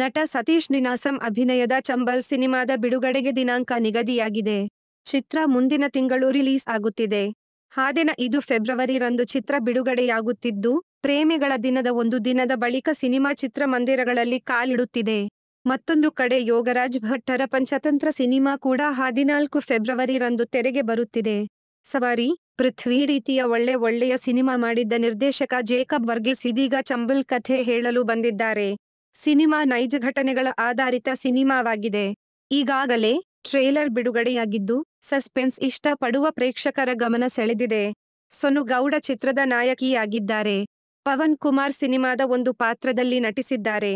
ನಟ ಸತೀಶ್ ನಿನಾಸಂ ಅಭಿನಯದ ಚಂಬಲ್ ಸಿನಿಮಾದ ಬಿಡುಗಡೆಗೆ ದಿನಾಂಕ ನಿಗದಿಯಾಗಿದೆ ಚಿತ್ರ ಮುಂದಿನ ತಿಂಗಳು ರಿಲೀಸ್ ಆಗುತ್ತಿದೆ ಹಾದಿನ ಇದು ಫೆಬ್ರವರಿ ರಂದು ಚಿತ್ರ ಬಿಡುಗಡೆಯಾಗುತ್ತಿದ್ದು ಪ್ರೇಮಿಗಳ ದಿನದ ಒಂದು ದಿನದ ಬಳಿಕ ಸಿನಿಮಾ ಚಿತ್ರಮಂದಿರಗಳಲ್ಲಿ ಕಾಲಿಡುತ್ತಿದೆ ಮತ್ತೊಂದು ಕಡೆ ಯೋಗರಾಜ್ ಭಟ್ಟರ ಪಂಚತಂತ್ರ ಸಿನಿಮಾ ಕೂಡ ಹದಿನಾಲ್ಕು ಫೆಬ್ರವರಿ ರಂದು ತೆರೆಗೆ ಬರುತ್ತಿದೆ ಸವಾರಿ ಪೃಥ್ವಿ ರೀತಿಯ ಒಳ್ಳೆ ಒಳ್ಳೆಯ ಸಿನಿಮಾ ಮಾಡಿದ್ದ ನಿರ್ದೇಶಕ ಜೇಕಬ್ ವರ್ಗಿಸ್ ಇದೀಗ ಚಂಬಲ್ ಕಥೆ ಹೇಳಲು ಬಂದಿದ್ದಾರೆ ಸಿನಿಮಾ ನೈಜ ಘಟನೆಗಳ ಆಧಾರಿತ ಸಿನಿಮಾವಾಗಿದೆ ಈಗಾಗಲೇ ಟ್ರೇಲರ್ ಬಿಡುಗಡೆಯಾಗಿದ್ದು ಸಸ್ಪೆನ್ಸ್ ಇಷ್ಟಪಡುವ ಪ್ರೇಕ್ಷಕರ ಗಮನ ಸೆಳೆದಿದೆ ಗೌಡ ಚಿತ್ರದ ನಾಯಕಿಯಾಗಿದ್ದಾರೆ ಪವನ್ ಕುಮಾರ್ ಸಿನಿಮಾದ ಒಂದು ಪಾತ್ರದಲ್ಲಿ ನಟಿಸಿದ್ದಾರೆ